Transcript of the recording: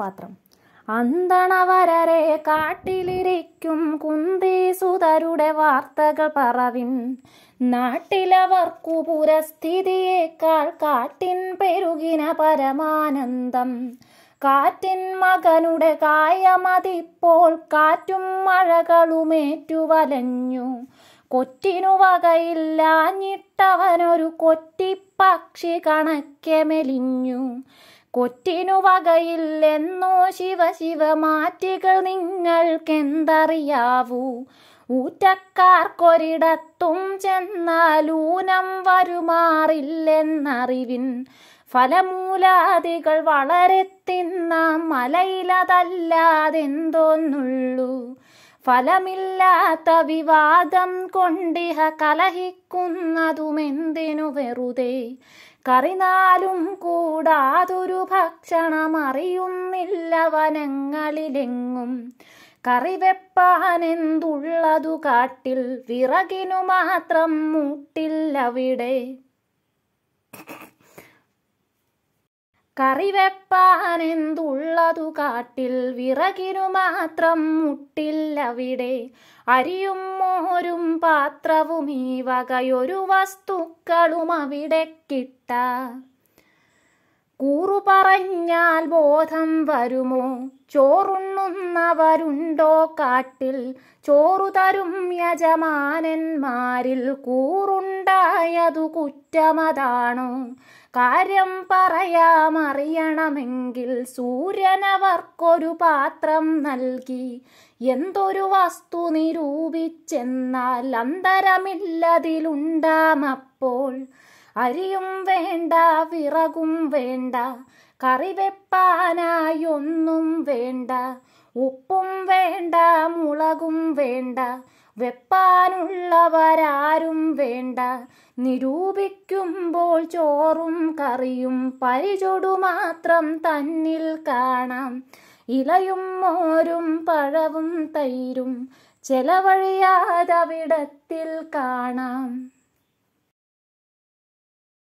പാത്രം അന്തണവരരെ കാട്ടിലിരിക്കും കുന്തിസുതരുടെ വാർത്തകൾ പറവിൻ നാട്ടിലവർക്കു പുരസ്ഥിതിയേക്കാൾ കാട്ടിൻ പെരുകിന പരമാനന്ദം കാറ്റിൻ മകനുടെ കായമതിപ്പോൾ കാറ്റും മഴകളുമേറ്റുവലഞ്ഞു കൊറ്റിനു വകയില്ലാഞ്ഞിട്ടവനൊരു കൊറ്റിപ്പക്ഷി കണക്കെ മെലിഞ്ഞു കൊറ്റിനുവകയില്ലെന്നോ ശിവ ശിവ മാറ്റികൾ നിങ്ങൾക്കെന്തറിയാവൂ ഊറ്റക്കാർക്കൊരിടത്തും ചെന്നാലൂനം വരുമാറില്ലെന്നറിവിൻ ഫലമൂലാദികൾ വളരെ തിന്നാം മലയിലതല്ലാതെന്തോന്നുള്ളൂ ഫലമില്ലാത്ത വിവാദം കൊണ്ടിഹ കലഹിക്കുന്നതുമെന്തിനു വെറുതെ കറിനാലും കൂടാതൊരു ഭക്ഷണമറിയുന്നില്ല വനങ്ങളിലെങ്ങും കറിവെപ്പാനെന്തുള്ളതു കാട്ടിൽ വിറകിനു മാത്രം മുട്ടില്ലവിടെ കറിവെപ്പാനെന്തുള്ളതു കാട്ടിൽ വിറകിനു മാത്രം മുട്ടില്ലവിടെ അരിയും മോരും പാത്രവും ഈ വകയൊരു വസ്തുക്കളും അവിടെ കിട്ട കൂറു പറഞ്ഞാൽ ബോധം വരുമോ ചോറുണ്ണുന്നവരുണ്ടോ കാട്ടിൽ ചോറു തരും യജമാനന്മാരിൽ കൂറുണ്ടായതു കുറ്റമതാണോ കാര്യം പറയാമറിയണമെങ്കിൽ സൂര്യനവർക്കൊരു പാത്രം നൽകി എന്തൊരു വസ്തു നിരൂപിച്ചെന്നാൽ അന്തരമില്ലതിലുണ്ടാമപ്പോൾ അരിയും വേണ്ട വിറകും വേണ്ട കറി ഒന്നും വേണ്ട ഉപ്പും വേണ്ട മുളകും വേണ്ട വെപ്പാനുള്ളവരാരും വേണ്ട നിരൂപിക്കുമ്പോൾ ചോറും കറിയും പരിചൊടു മാത്രം തന്നിൽ കാണാം ഇലയും മോരും പഴവും തൈരും ചെലവഴിയാതവിടത്തിൽ കാണാം